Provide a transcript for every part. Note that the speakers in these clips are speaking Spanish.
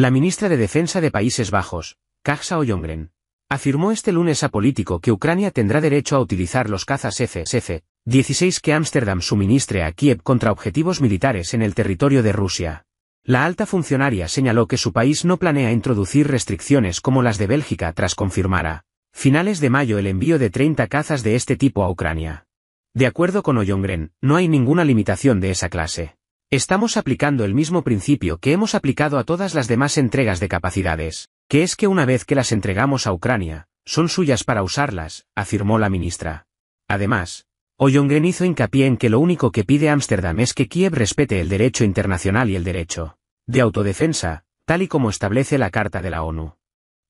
La ministra de Defensa de Países Bajos, Kajsa Ollongren, afirmó este lunes a Político que Ucrania tendrá derecho a utilizar los cazas FSF 16 que Ámsterdam suministre a Kiev contra objetivos militares en el territorio de Rusia. La alta funcionaria señaló que su país no planea introducir restricciones como las de Bélgica tras confirmar a finales de mayo el envío de 30 cazas de este tipo a Ucrania. De acuerdo con Ollongren, no hay ninguna limitación de esa clase. Estamos aplicando el mismo principio que hemos aplicado a todas las demás entregas de capacidades, que es que una vez que las entregamos a Ucrania, son suyas para usarlas, afirmó la ministra. Además, Ollongren hizo hincapié en que lo único que pide Ámsterdam es que Kiev respete el derecho internacional y el derecho de autodefensa, tal y como establece la Carta de la ONU.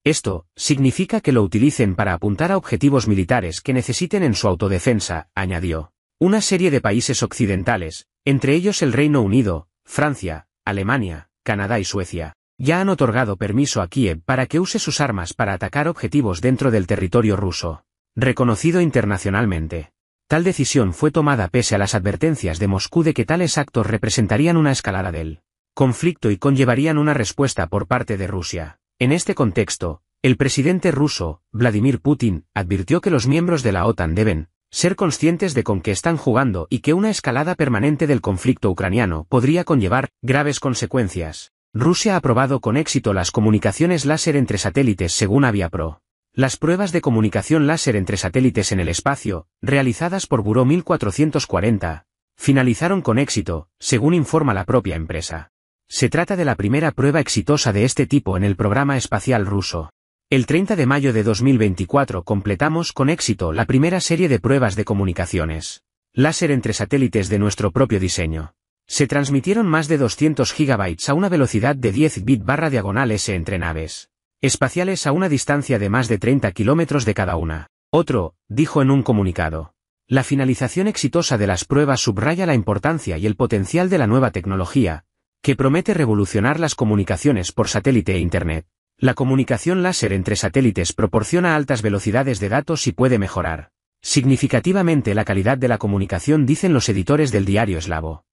Esto, significa que lo utilicen para apuntar a objetivos militares que necesiten en su autodefensa, añadió. Una serie de países occidentales, entre ellos el Reino Unido, Francia, Alemania, Canadá y Suecia, ya han otorgado permiso a Kiev para que use sus armas para atacar objetivos dentro del territorio ruso, reconocido internacionalmente. Tal decisión fue tomada pese a las advertencias de Moscú de que tales actos representarían una escalada del conflicto y conllevarían una respuesta por parte de Rusia. En este contexto, el presidente ruso, Vladimir Putin, advirtió que los miembros de la OTAN deben ser conscientes de con qué están jugando y que una escalada permanente del conflicto ucraniano podría conllevar graves consecuencias. Rusia ha probado con éxito las comunicaciones láser entre satélites según Aviapro. Las pruebas de comunicación láser entre satélites en el espacio, realizadas por Buró 1440, finalizaron con éxito, según informa la propia empresa. Se trata de la primera prueba exitosa de este tipo en el programa espacial ruso. El 30 de mayo de 2024 completamos con éxito la primera serie de pruebas de comunicaciones. Láser entre satélites de nuestro propio diseño. Se transmitieron más de 200 GB a una velocidad de 10 bit barra diagonal S entre naves. Espaciales a una distancia de más de 30 kilómetros de cada una. Otro, dijo en un comunicado. La finalización exitosa de las pruebas subraya la importancia y el potencial de la nueva tecnología, que promete revolucionar las comunicaciones por satélite e Internet. La comunicación láser entre satélites proporciona altas velocidades de datos y puede mejorar significativamente la calidad de la comunicación dicen los editores del diario eslavo.